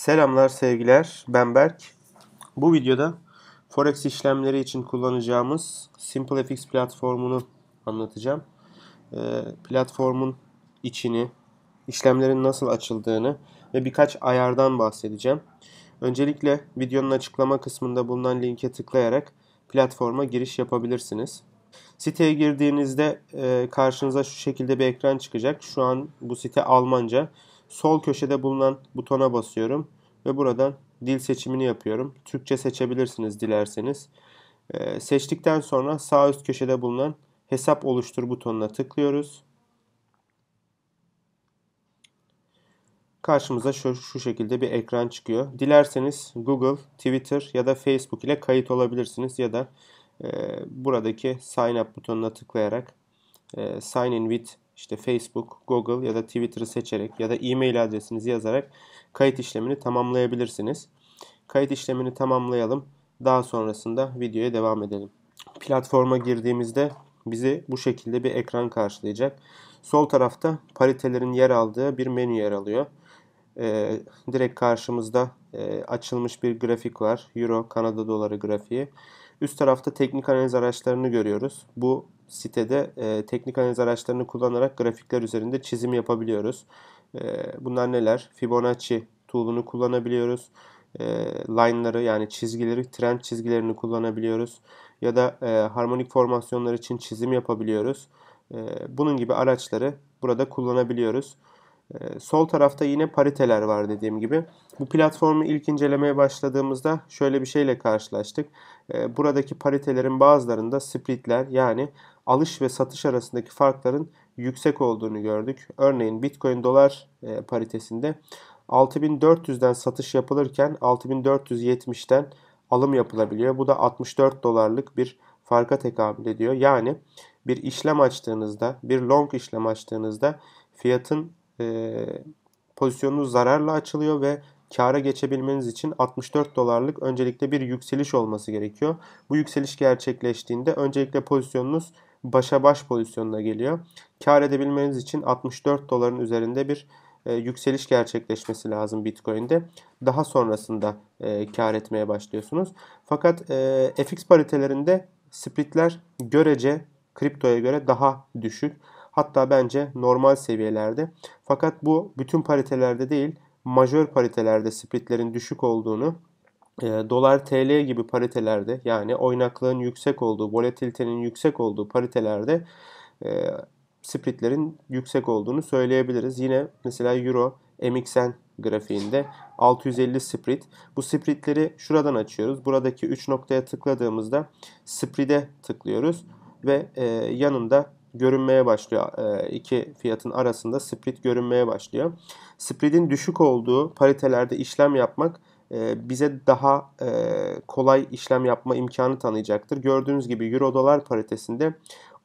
Selamlar sevgiler ben Berk. Bu videoda Forex işlemleri için kullanacağımız SimpleFX platformunu anlatacağım. E, platformun içini, işlemlerin nasıl açıldığını ve birkaç ayardan bahsedeceğim. Öncelikle videonun açıklama kısmında bulunan linke tıklayarak platforma giriş yapabilirsiniz. Siteye girdiğinizde e, karşınıza şu şekilde bir ekran çıkacak. Şu an bu site Almanca. Sol köşede bulunan butona basıyorum ve buradan dil seçimini yapıyorum. Türkçe seçebilirsiniz dilerseniz. Ee, seçtikten sonra sağ üst köşede bulunan hesap oluştur butonuna tıklıyoruz. Karşımıza şu, şu şekilde bir ekran çıkıyor. Dilerseniz Google, Twitter ya da Facebook ile kayıt olabilirsiniz ya da e, buradaki sign up butonuna tıklayarak e, sign in with işte Facebook, Google ya da Twitter'ı seçerek ya da e-mail adresinizi yazarak kayıt işlemini tamamlayabilirsiniz. Kayıt işlemini tamamlayalım. Daha sonrasında videoya devam edelim. Platforma girdiğimizde bizi bu şekilde bir ekran karşılayacak. Sol tarafta paritelerin yer aldığı bir menü yer alıyor. Ee, direkt karşımızda e, açılmış bir grafik var. Euro, Kanada doları grafiği. Üst tarafta teknik analiz araçlarını görüyoruz. Bu sitede e, teknik analiz araçlarını kullanarak grafikler üzerinde çizim yapabiliyoruz. E, bunlar neler? Fibonacci tool'unu kullanabiliyoruz. E, line'ları yani çizgileri, trend çizgilerini kullanabiliyoruz. Ya da e, harmonik formasyonlar için çizim yapabiliyoruz. E, bunun gibi araçları burada kullanabiliyoruz. E, sol tarafta yine pariteler var dediğim gibi. Bu platformu ilk incelemeye başladığımızda şöyle bir şeyle karşılaştık. E, buradaki paritelerin bazılarında splitler yani alış ve satış arasındaki farkların yüksek olduğunu gördük. Örneğin Bitcoin dolar e, paritesinde 6400'den satış yapılırken 6470'ten alım yapılabiliyor. Bu da 64 dolarlık bir farka tekabül ediyor. Yani bir işlem açtığınızda, bir long işlem açtığınızda fiyatın e, pozisyonunuz zararla açılıyor ve kâra geçebilmeniz için 64 dolarlık öncelikle bir yükseliş olması gerekiyor. Bu yükseliş gerçekleştiğinde öncelikle pozisyonunuz başa baş pozisyonuna geliyor. Kar edebilmeniz için 64 doların üzerinde bir e, yükseliş gerçekleşmesi lazım Bitcoin'de. Daha sonrasında e, kar etmeye başlıyorsunuz. Fakat e, FX paritelerinde splitler görece kriptoya göre daha düşük. Hatta bence normal seviyelerde. Fakat bu bütün paritelerde değil, majör paritelerde splitlerin düşük olduğunu e, dolar TL gibi paritelerde yani oynaklığın yüksek olduğu, volatilitenin yüksek olduğu paritelerde e, splitlerin yüksek olduğunu söyleyebiliriz. Yine mesela Euro MXN grafiğinde 650 split. Bu splitleri şuradan açıyoruz. Buradaki 3 noktaya tıkladığımızda spread'e tıklıyoruz ve e, yanında görünmeye başlıyor. E, iki fiyatın arasında spread görünmeye başlıyor. Spread'in düşük olduğu paritelerde işlem yapmak e, bize daha e, kolay işlem yapma imkanı tanıyacaktır. Gördüğünüz gibi Euro dolar paritesinde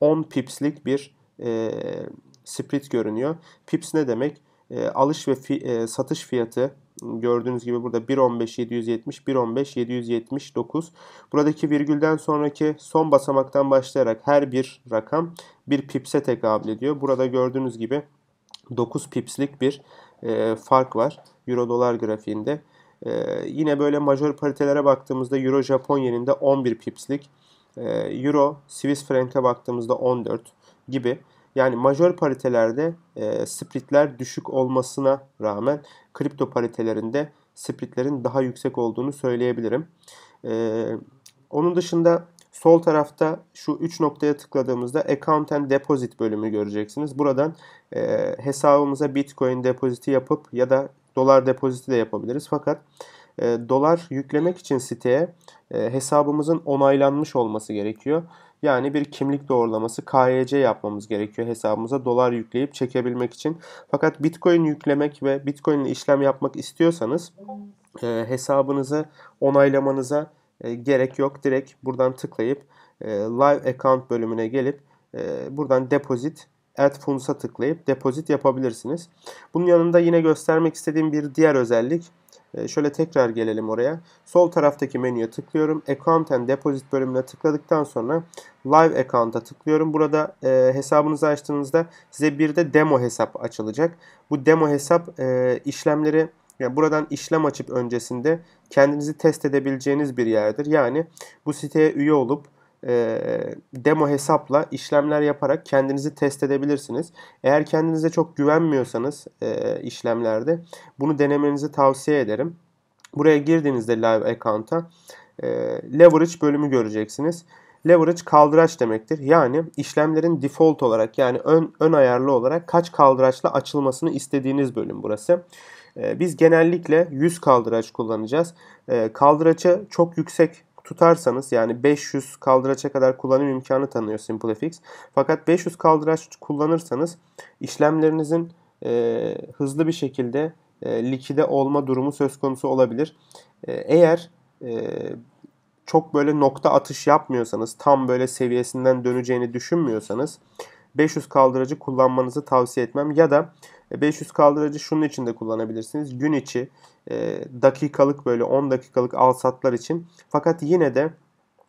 10 pipslik bir e, split görünüyor. Pips ne demek? Alış ve fi satış fiyatı gördüğünüz gibi burada 1.15.770, 1.15.779. Buradaki virgülden sonraki son basamaktan başlayarak her bir rakam bir pipse tekabül ediyor. Burada gördüğünüz gibi 9 pipslik bir fark var Euro dolar grafiğinde. Ee, yine böyle majör paritelere baktığımızda Euro Japon yeninde 11 pipslik. Ee, Euro Swiss Frank'e baktığımızda 14 gibi. Yani majör paritelerde e, ee, splitler düşük olmasına rağmen kripto paritelerinde splitlerin daha yüksek olduğunu söyleyebilirim. E, onun dışında sol tarafta şu 3 noktaya tıkladığımızda Account and Deposit bölümü göreceksiniz. Buradan e, hesabımıza Bitcoin depoziti yapıp ya da dolar depoziti de yapabiliriz. Fakat e, dolar yüklemek için siteye e, hesabımızın onaylanmış olması gerekiyor. Yani bir kimlik doğrulaması KYC yapmamız gerekiyor hesabımıza dolar yükleyip çekebilmek için. Fakat Bitcoin yüklemek ve Bitcoin ile işlem yapmak istiyorsanız e, hesabınızı onaylamanıza e, gerek yok. Direkt buradan tıklayıp e, Live Account bölümüne gelip e, buradan depozit Add Funds'a tıklayıp depozit yapabilirsiniz. Bunun yanında yine göstermek istediğim bir diğer özellik. E, şöyle tekrar gelelim oraya. Sol taraftaki menüye tıklıyorum. Account and Deposit bölümüne tıkladıktan sonra Live Account'a tıklıyorum. Burada e, hesabınızı açtığınızda size bir de demo hesap açılacak. Bu demo hesap e, işlemleri yani buradan işlem açıp öncesinde kendinizi test edebileceğiniz bir yerdir. Yani bu siteye üye olup e, demo hesapla işlemler yaparak kendinizi test edebilirsiniz. Eğer kendinize çok güvenmiyorsanız e, işlemlerde bunu denemenizi tavsiye ederim. Buraya girdiğinizde live account'a e, leverage bölümü göreceksiniz. Leverage kaldıraç demektir. Yani işlemlerin default olarak yani ön, ön ayarlı olarak kaç kaldıraçla açılmasını istediğiniz bölüm burası. Biz genellikle 100 kaldıraç kullanacağız. Kaldıraçı çok yüksek tutarsanız yani 500 kaldıraça kadar kullanım imkanı tanıyor SimpleFX. Fakat 500 kaldıraç kullanırsanız işlemlerinizin e, hızlı bir şekilde e, likide olma durumu söz konusu olabilir. E, eğer e, çok böyle nokta atış yapmıyorsanız, tam böyle seviyesinden döneceğini düşünmüyorsanız 500 kaldırıcı kullanmanızı tavsiye etmem. Ya da 500 e, kaldırıcı şunun için de kullanabilirsiniz. Gün içi e, dakikalık böyle 10 dakikalık alsatlar için. Fakat yine de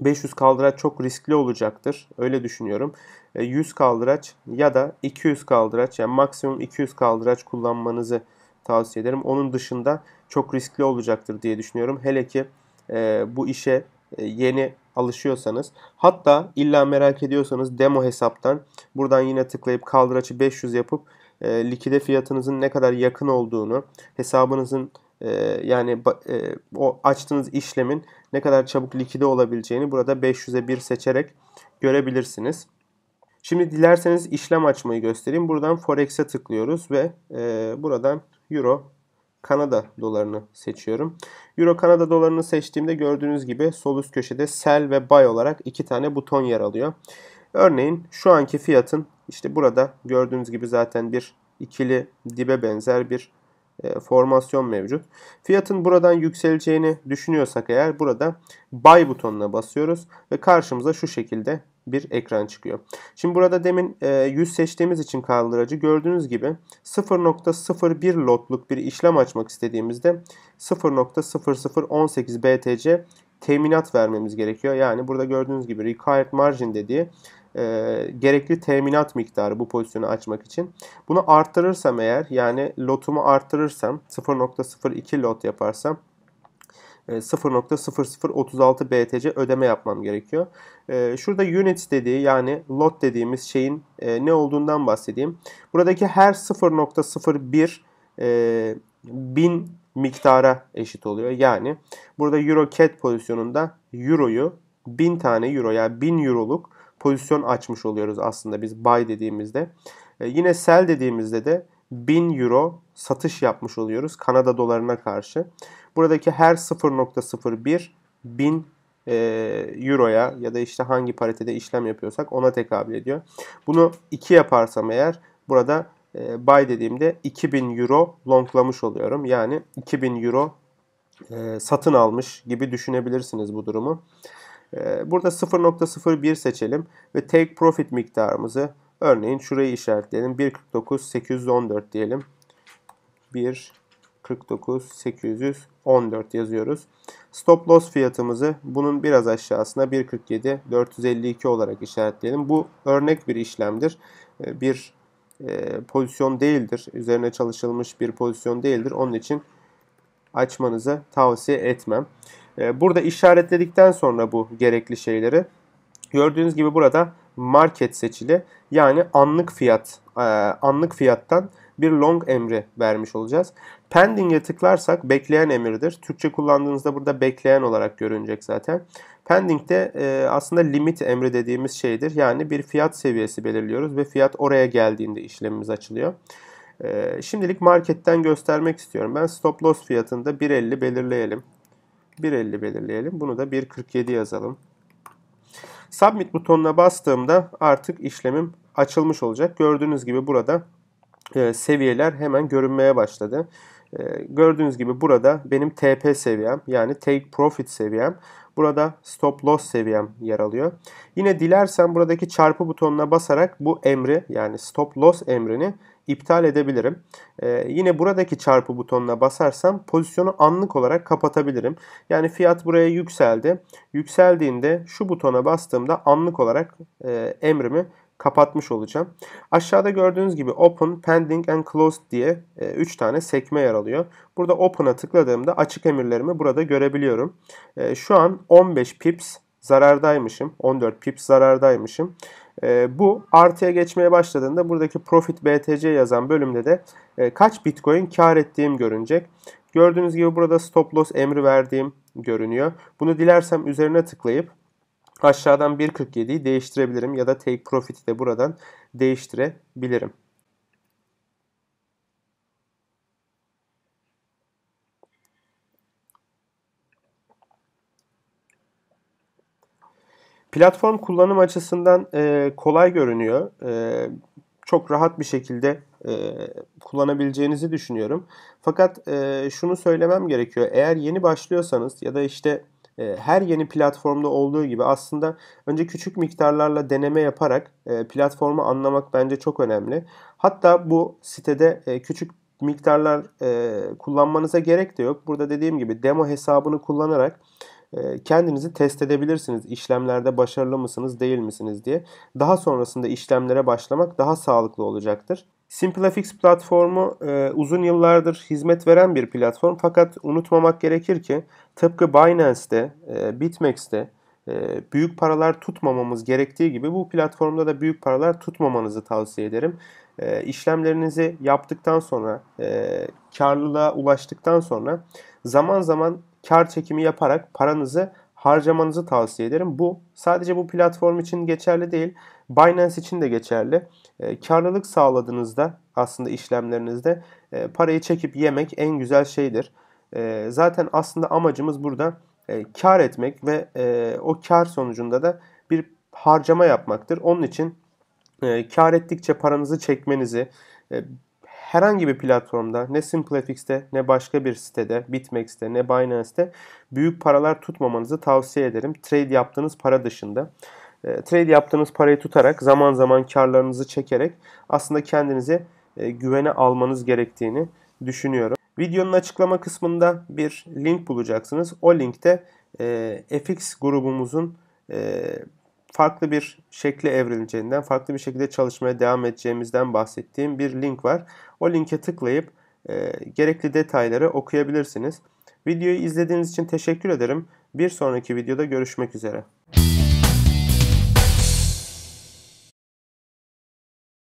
500 kaldıraç çok riskli olacaktır. Öyle düşünüyorum. 100 e, kaldıraç ya da 200 kaldıraç yani maksimum 200 kaldıraç kullanmanızı tavsiye ederim. Onun dışında çok riskli olacaktır diye düşünüyorum. Hele ki bu işe yeni alışıyorsanız hatta illa merak ediyorsanız demo hesaptan buradan yine tıklayıp kaldıraçı 500 yapıp e, likide fiyatınızın ne kadar yakın olduğunu hesabınızın e, yani e, o açtığınız işlemin ne kadar çabuk likide olabileceğini burada 500'e 1 seçerek görebilirsiniz. Şimdi dilerseniz işlem açmayı göstereyim. Buradan Forex'e tıklıyoruz ve e, buradan Euro Kanada dolarını seçiyorum. Euro Kanada dolarını seçtiğimde gördüğünüz gibi sol üst köşede sell ve buy olarak iki tane buton yer alıyor. Örneğin şu anki fiyatın işte burada gördüğünüz gibi zaten bir ikili dibe benzer bir e, formasyon mevcut. Fiyatın buradan yükseleceğini düşünüyorsak eğer burada buy butonuna basıyoruz ve karşımıza şu şekilde bir ekran çıkıyor. Şimdi burada demin 100 e, seçtiğimiz için kaldıracı gördüğünüz gibi 0.01 lotluk bir işlem açmak istediğimizde 0.0018 BTC teminat vermemiz gerekiyor. Yani burada gördüğünüz gibi required margin dediği e, gerekli teminat miktarı bu pozisyonu açmak için. Bunu arttırırsam eğer yani lotumu arttırırsam 0.02 lot yaparsam 0.0036 e, BTC ödeme yapmam gerekiyor. E, şurada units dediği yani lot dediğimiz şeyin e, ne olduğundan bahsedeyim. Buradaki her 0.01 bin miktara eşit oluyor. Yani burada Euro pozisyonunda Euro'yu 1000 tane Euro yani 1000 Euro'luk pozisyon açmış oluyoruz aslında biz buy dediğimizde. E, yine sell dediğimizde de 1000 euro satış yapmış oluyoruz Kanada dolarına karşı. Buradaki her 0.01 1000 e, euroya ya da işte hangi paritede işlem yapıyorsak ona tekabül ediyor. Bunu 2 yaparsam eğer burada e, buy dediğimde 2000 euro longlamış oluyorum. Yani 2000 euro satın almış gibi düşünebilirsiniz bu durumu. Ee, burada 0.01 seçelim ve take profit miktarımızı örneğin şurayı işaretleyelim. 1.49.814 diyelim. 1.49.814 yazıyoruz. Stop loss fiyatımızı bunun biraz aşağısına 1.47.452 olarak işaretleyelim. Bu örnek bir işlemdir. Ee, bir e, pozisyon değildir. Üzerine çalışılmış bir pozisyon değildir. Onun için açmanızı tavsiye etmem. Ee, burada işaretledikten sonra bu gerekli şeyleri gördüğünüz gibi burada market seçili yani anlık fiyat e, anlık fiyattan bir long emri vermiş olacağız. Pending'e tıklarsak bekleyen emirdir. Türkçe kullandığınızda burada bekleyen olarak görünecek zaten. Pending de e, aslında limit emri dediğimiz şeydir. Yani bir fiyat seviyesi belirliyoruz ve fiyat oraya geldiğinde işlemimiz açılıyor. E, şimdilik marketten göstermek istiyorum. Ben stop loss fiyatında 1.50 belirleyelim. 1.50 belirleyelim. Bunu da 1.47 yazalım. Submit butonuna bastığımda artık işlemim açılmış olacak. Gördüğünüz gibi burada e, seviyeler hemen görünmeye başladı. Ee, gördüğünüz gibi burada benim TP seviyem yani take profit seviyem. Burada stop loss seviyem yer alıyor. Yine dilersen buradaki çarpı butonuna basarak bu emri yani stop loss emrini iptal edebilirim. Ee, yine buradaki çarpı butonuna basarsam pozisyonu anlık olarak kapatabilirim. Yani fiyat buraya yükseldi. Yükseldiğinde şu butona bastığımda anlık olarak e, emrimi kapatmış olacağım. Aşağıda gördüğünüz gibi Open, Pending and Closed diye 3 e, tane sekme yer alıyor. Burada Open'a tıkladığımda açık emirlerimi burada görebiliyorum. E, şu an 15 pips zarardaymışım. 14 pips zarardaymışım. E, bu artıya geçmeye başladığında buradaki Profit BTC yazan bölümde de e, kaç Bitcoin kar ettiğim görünecek. Gördüğünüz gibi burada stop loss emri verdiğim görünüyor. Bunu dilersem üzerine tıklayıp Aşağıdan 1.47'yi değiştirebilirim ya da take profit'i de buradan değiştirebilirim. Platform kullanım açısından e, kolay görünüyor. E, çok rahat bir şekilde e, kullanabileceğinizi düşünüyorum. Fakat şunu söylemem gerekiyor. Eğer yeni başlıyorsanız ya da işte ee, her yeni platformda olduğu gibi aslında önce küçük miktarlarla deneme yaparak e, platformu anlamak bence çok önemli. Hatta bu sitede e, küçük miktarlar e, kullanmanıza gerek de yok. Burada dediğim gibi demo hesabını kullanarak kendinizi test edebilirsiniz. İşlemlerde başarılı mısınız, değil misiniz diye. Daha sonrasında işlemlere başlamak daha sağlıklı olacaktır. Simplefx platformu e, uzun yıllardır hizmet veren bir platform fakat unutmamak gerekir ki tıpkı Binance'de, e, Bitmex'te e, büyük paralar tutmamamız gerektiği gibi bu platformda da büyük paralar tutmamanızı tavsiye ederim. E, işlemlerinizi yaptıktan sonra, e, karlılığa ulaştıktan sonra zaman zaman kar çekimi yaparak paranızı harcamanızı tavsiye ederim. Bu sadece bu platform için geçerli değil. Binance için de geçerli. E, karlılık sağladığınızda aslında işlemlerinizde e, parayı çekip yemek en güzel şeydir. E, zaten aslında amacımız burada e, kar etmek ve e, o kar sonucunda da bir harcama yapmaktır. Onun için e, kar ettikçe paranızı çekmenizi, e, herhangi bir platformda ne Simplefx'te, ne başka bir sitede, Bitmex'te ne Binance'te büyük paralar tutmamanızı tavsiye ederim. Trade yaptığınız para dışında. Ee, trade yaptığınız parayı tutarak zaman zaman karlarınızı çekerek aslında kendinize e, güvene almanız gerektiğini düşünüyorum. Videonun açıklama kısmında bir link bulacaksınız. O linkte e, FX grubumuzun e, farklı bir şekle evrileceğinden, farklı bir şekilde çalışmaya devam edeceğimizden bahsettiğim bir link var. O linke tıklayıp e, gerekli detayları okuyabilirsiniz. Videoyu izlediğiniz için teşekkür ederim. Bir sonraki videoda görüşmek üzere.